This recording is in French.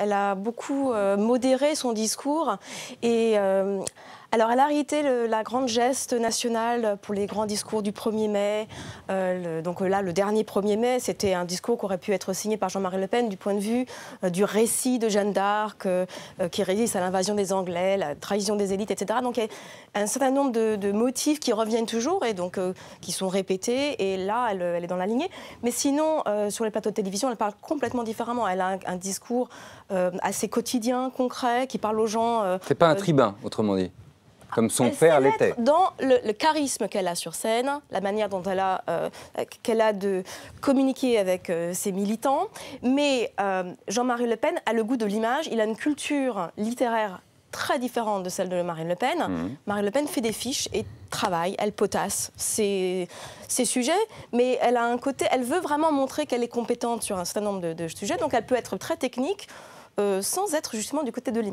elle a beaucoup euh, modéré son discours et euh, alors, elle a arrêté la grande geste nationale pour les grands discours du 1er mai. Euh, donc là, le dernier 1er mai, c'était un discours qui aurait pu être signé par Jean-Marie Le Pen du point de vue euh, du récit de Jeanne d'Arc euh, qui résiste à l'invasion des Anglais, la trahison des élites, etc. Donc, il y a un certain nombre de, motifs qui reviennent toujours et donc qui sont répétés. Et là, elle, est dans la lignée. Mais sinon, sur les plateaux de télévision, elle parle complètement différemment. Elle a un, un discours assez quotidien, concret, qui parle aux gens. C'est pas un tribun, autrement dit comme son elle père l'était. Dans le, charisme qu'elle a sur scène, la manière dont elle a, euh, qu'elle a de communiquer avec euh, ses militants. Mais euh, Jean-Marie Le Pen a le goût de l'image, il a une culture littéraire très différente de celle de Marine Le Pen. Mhm. Marine Le Pen fait des fiches et travaille, elle potasse ses, sujets, mais elle a un côté, elle veut vraiment montrer qu'elle est compétente sur un certain nombre de, de sujets, donc elle peut être très technique sans être justement du côté de l'image.